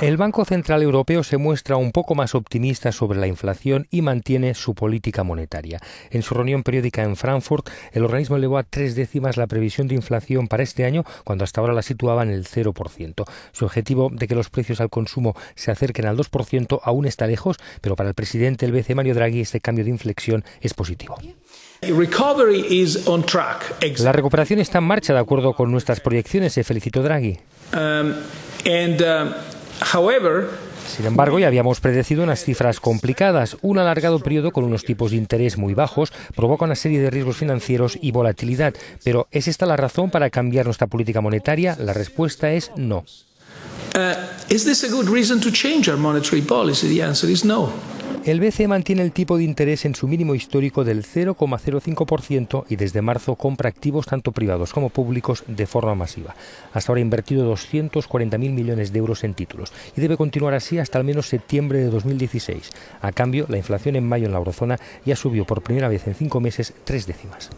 El Banco Central Europeo se muestra un poco más optimista sobre la inflación y mantiene su política monetaria. En su reunión periódica en Frankfurt, el organismo elevó a tres décimas la previsión de inflación para este año, cuando hasta ahora la situaba en el 0%. Su objetivo de que los precios al consumo se acerquen al 2% aún está lejos, pero para el presidente del BCE Mario Draghi este cambio de inflexión es positivo. La recuperación está en marcha de acuerdo con nuestras proyecciones, se felicitó Draghi. Um, um, sin embargo, ya habíamos predecido unas cifras complicadas. Un alargado periodo con unos tipos de interés muy bajos provoca una serie de riesgos financieros y volatilidad. Pero ¿es esta la razón para cambiar nuestra política monetaria? La respuesta es no. no. El BCE mantiene el tipo de interés en su mínimo histórico del 0,05% y desde marzo compra activos tanto privados como públicos de forma masiva. Hasta ahora ha invertido 240.000 millones de euros en títulos y debe continuar así hasta al menos septiembre de 2016. A cambio, la inflación en mayo en la eurozona ya subió por primera vez en cinco meses tres décimas.